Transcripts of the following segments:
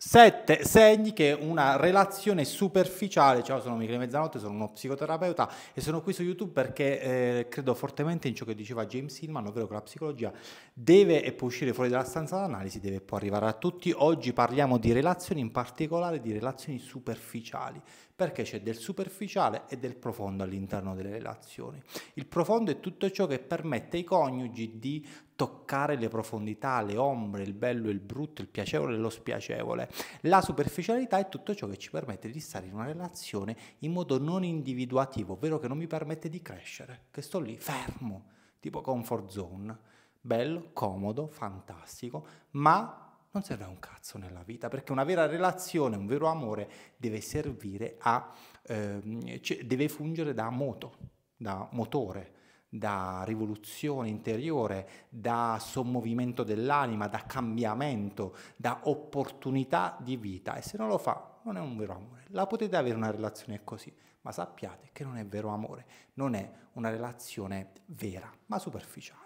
Sette segni che una relazione superficiale, ciao sono Michele Mezzanotte, sono uno psicoterapeuta e sono qui su YouTube perché eh, credo fortemente in ciò che diceva James Hillman, ovvero che la psicologia deve e può uscire fuori dalla stanza d'analisi, deve e può arrivare a tutti. Oggi parliamo di relazioni, in particolare di relazioni superficiali, perché c'è del superficiale e del profondo all'interno delle relazioni. Il profondo è tutto ciò che permette ai coniugi di toccare le profondità, le ombre, il bello e il brutto, il piacevole e lo spiacevole. La superficialità è tutto ciò che ci permette di stare in una relazione in modo non individuativo, ovvero che non mi permette di crescere, che sto lì fermo, tipo comfort zone. Bello, comodo, fantastico, ma non serve a un cazzo nella vita, perché una vera relazione, un vero amore deve servire a, ehm, cioè deve fungere da moto, da motore, da rivoluzione interiore, da sommovimento dell'anima, da cambiamento, da opportunità di vita. E se non lo fa, non è un vero amore. La potete avere una relazione così, ma sappiate che non è vero amore, non è una relazione vera, ma superficiale.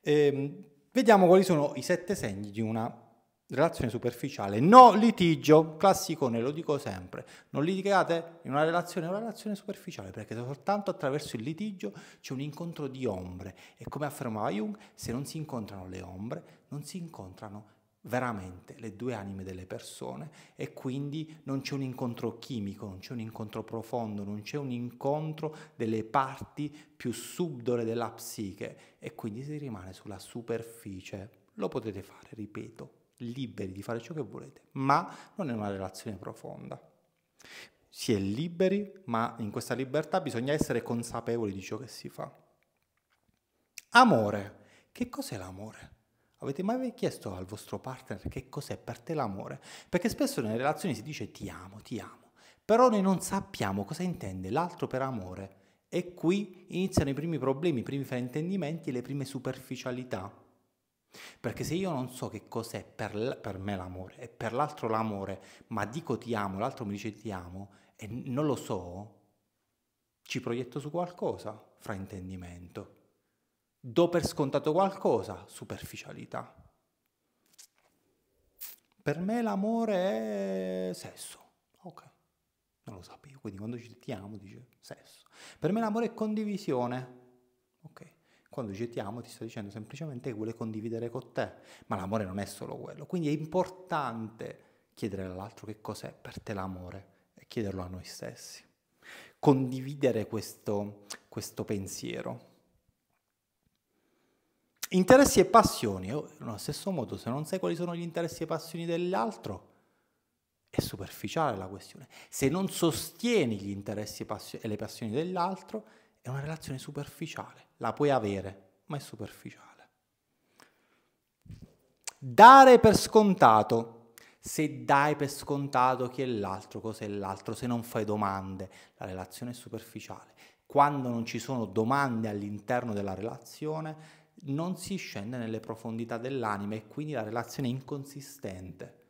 Ehm, vediamo quali sono i sette segni di una relazione superficiale. No litigio, classico, ne lo dico sempre. Non litigate in una relazione, è una relazione superficiale, perché soltanto attraverso il litigio c'è un incontro di ombre. E come affermava Jung, se non si incontrano le ombre, non si incontrano veramente le due anime delle persone e quindi non c'è un incontro chimico, non c'è un incontro profondo, non c'è un incontro delle parti più subdole della psiche e quindi si rimane sulla superficie. Lo potete fare, ripeto, liberi di fare ciò che volete, ma non è una relazione profonda. Si è liberi, ma in questa libertà bisogna essere consapevoli di ciò che si fa. Amore. Che cos'è l'amore? Avete mai chiesto al vostro partner che cos'è per te l'amore? Perché spesso nelle relazioni si dice ti amo, ti amo, però noi non sappiamo cosa intende l'altro per amore e qui iniziano i primi problemi, i primi fraintendimenti e le prime superficialità. Perché se io non so che cos'è per, l- per me l'amore e per l'altro l'amore, ma dico ti amo, l'altro mi dice ti amo e non lo so, ci proietto su qualcosa, fraintendimento. Do per scontato qualcosa, superficialità. Per me l'amore è sesso. Ok, non lo sapevo, quindi quando ci ti amo dice sesso. Per me l'amore è condivisione quando gettiamo ti amo ti sto dicendo semplicemente che vuole condividere con te, ma l'amore non è solo quello. Quindi è importante chiedere all'altro che cos'è per te l'amore e chiederlo a noi stessi. Condividere questo, questo pensiero. Interessi e passioni, nello stesso modo, se non sai quali sono gli interessi e passioni dell'altro, è superficiale la questione. Se non sostieni gli interessi e le passioni dell'altro, è una relazione superficiale, la puoi avere, ma è superficiale. Dare per scontato. Se dai per scontato chi è l'altro, cos'è l'altro, se non fai domande, la relazione è superficiale. Quando non ci sono domande all'interno della relazione, non si scende nelle profondità dell'anima e quindi la relazione è inconsistente,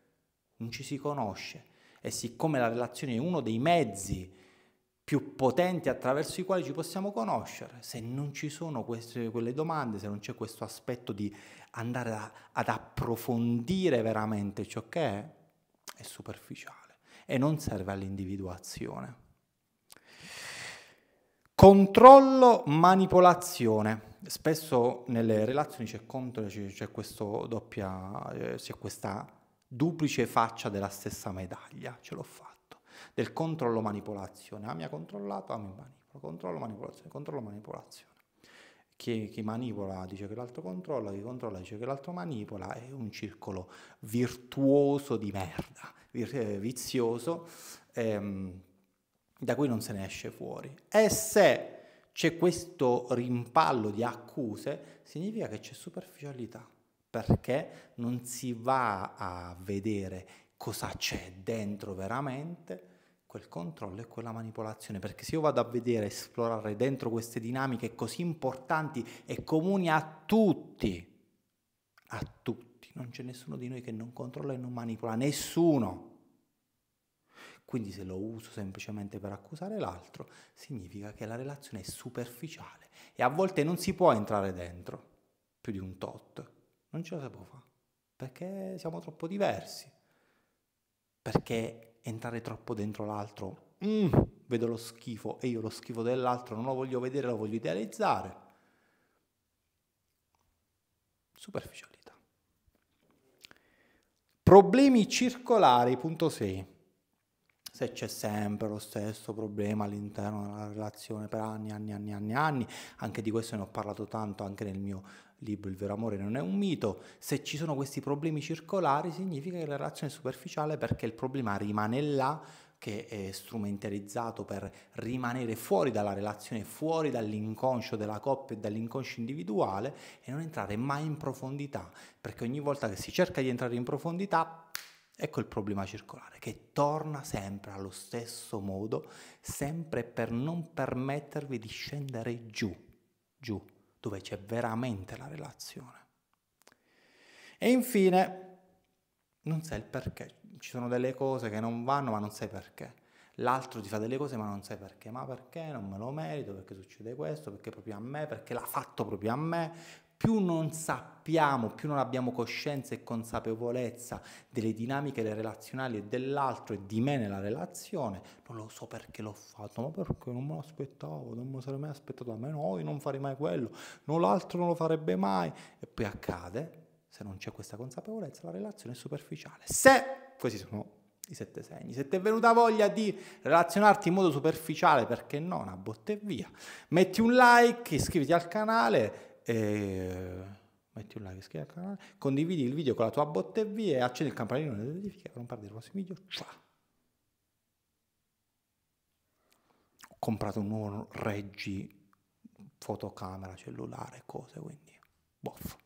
non ci si conosce. E siccome la relazione è uno dei mezzi più potenti attraverso i quali ci possiamo conoscere. Se non ci sono queste, quelle domande, se non c'è questo aspetto di andare a, ad approfondire veramente ciò che è, è superficiale e non serve all'individuazione. Controllo, manipolazione. Spesso nelle relazioni c'è, contro, c'è, doppia, eh, c'è questa duplice faccia della stessa medaglia, ce l'ho fatta del controllo-manipolazione. Ah, mi ha controllato, ah, mi manipolo. Controllo-manipolazione, controllo-manipolazione. Chi, chi, manipola dice che l'altro controlla, chi controlla dice che l'altro manipola, è un circolo virtuoso di merda, eh, vizioso, ehm, da cui non se ne esce fuori. E se c'è questo rimpallo di accuse, significa che c'è superficialità, perché non si va a vedere cosa c'è dentro veramente quel controllo e quella manipolazione, perché se io vado a vedere, esplorare dentro queste dinamiche così importanti e comuni a tutti, a tutti, non c'è nessuno di noi che non controlla e non manipola, nessuno. Quindi se lo uso semplicemente per accusare l'altro, significa che la relazione è superficiale e a volte non si può entrare dentro più di un tot, non ce la si può fare, perché siamo troppo diversi, perché entrare troppo dentro l'altro. Mm, vedo lo schifo e io lo schifo dell'altro non lo voglio vedere, lo voglio idealizzare. Superficialità. Problemi circolari, punto 6 se c'è sempre lo stesso problema all'interno della relazione per anni, anni, anni, anni, anni, anche di questo ne ho parlato tanto anche nel mio libro Il vero amore non è un mito, se ci sono questi problemi circolari significa che la relazione è superficiale perché il problema rimane là che è strumentalizzato per rimanere fuori dalla relazione, fuori dall'inconscio della coppia e dall'inconscio individuale e non entrare mai in profondità, perché ogni volta che si cerca di entrare in profondità Ecco il problema circolare che torna sempre allo stesso modo, sempre per non permettervi di scendere giù, giù, dove c'è veramente la relazione. E infine, non sai il perché, ci sono delle cose che non vanno ma non sai perché l'altro ti fa delle cose ma non sai perché, ma perché non me lo merito, perché succede questo, perché proprio a me, perché l'ha fatto proprio a me. Più non sappiamo, più non abbiamo coscienza e consapevolezza delle dinamiche relazionali e dell'altro e di me nella relazione, non lo so perché l'ho fatto, ma perché non me l'aspettavo, non me lo sarei mai aspettato a me, no, io non farei mai quello, no, l'altro non lo farebbe mai. E poi accade, se non c'è questa consapevolezza, la relazione è superficiale. Se, questi sono i sette segni. Se ti è venuta voglia di relazionarti in modo superficiale, perché no, una botte via. Metti un like, iscriviti al canale e... Metti un like, iscriviti al canale, condividi il video con la tua botte via e accendi il campanellino delle notifiche per non perdere i prossimi video. Ciao! Ho comprato un nuovo Reggi fotocamera, cellulare, cose, quindi Boffo!